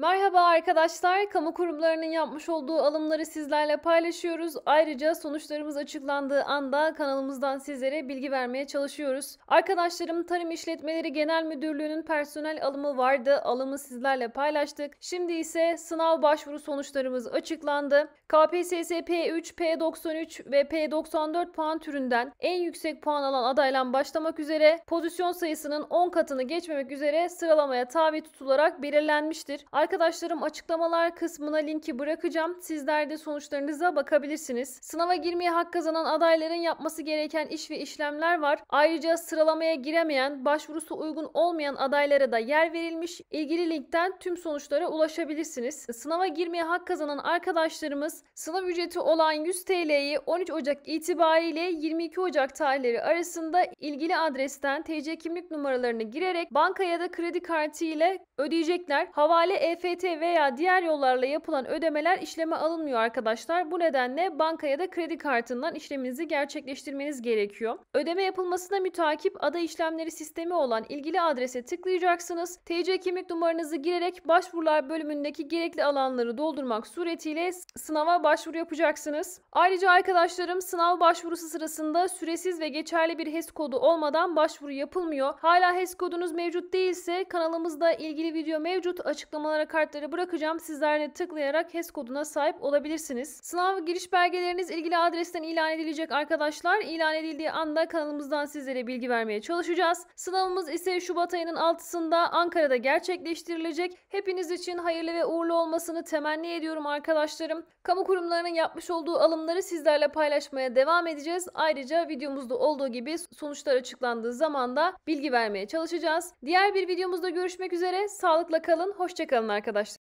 Merhaba arkadaşlar. Kamu kurumlarının yapmış olduğu alımları sizlerle paylaşıyoruz. Ayrıca sonuçlarımız açıklandığı anda kanalımızdan sizlere bilgi vermeye çalışıyoruz. Arkadaşlarım Tarım İşletmeleri Genel Müdürlüğü'nün personel alımı vardı. Alımı sizlerle paylaştık. Şimdi ise sınav başvuru sonuçlarımız açıklandı. KPSS P3, P93 ve P94 puan türünden en yüksek puan alan adayla başlamak üzere pozisyon sayısının 10 katını geçmemek üzere sıralamaya tabi tutularak belirlenmiştir. Arkadaşlarım açıklamalar kısmına linki bırakacağım. Sizler de sonuçlarınıza bakabilirsiniz. Sınava girmeye hak kazanan adayların yapması gereken iş ve işlemler var. Ayrıca sıralamaya giremeyen, başvurusu uygun olmayan adaylara da yer verilmiş. İlgili linkten tüm sonuçlara ulaşabilirsiniz. Sınava girmeye hak kazanan arkadaşlarımız sınav ücreti olan 100 TL'yi 13 Ocak itibariyle 22 Ocak tarihleri arasında ilgili adresten TC kimlik numaralarını girerek banka ya da kredi kartı ile ödeyecekler. Havale ev EFT veya diğer yollarla yapılan ödemeler işleme alınmıyor arkadaşlar. Bu nedenle bankaya da kredi kartından işleminizi gerçekleştirmeniz gerekiyor. Ödeme yapılmasına mütakip ada işlemleri sistemi olan ilgili adrese tıklayacaksınız. TC kimlik numaranızı girerek başvurular bölümündeki gerekli alanları doldurmak suretiyle sınava başvuru yapacaksınız. Ayrıca arkadaşlarım sınav başvurusu sırasında süresiz ve geçerli bir HES kodu olmadan başvuru yapılmıyor. Hala HES kodunuz mevcut değilse kanalımızda ilgili video mevcut açıklamalara kartları bırakacağım. Sizler de tıklayarak HES koduna sahip olabilirsiniz. Sınav giriş belgeleriniz ilgili adresten ilan edilecek arkadaşlar. İlan edildiği anda kanalımızdan sizlere bilgi vermeye çalışacağız. Sınavımız ise Şubat ayının 6'sında Ankara'da gerçekleştirilecek. Hepiniz için hayırlı ve uğurlu olmasını temenni ediyorum arkadaşlarım. Kamu kurumlarının yapmış olduğu alımları sizlerle paylaşmaya devam edeceğiz. Ayrıca videomuzda olduğu gibi sonuçlar açıklandığı zaman da bilgi vermeye çalışacağız. Diğer bir videomuzda görüşmek üzere. Sağlıkla kalın, hoşçakalın arkadaşlar arkadaşlık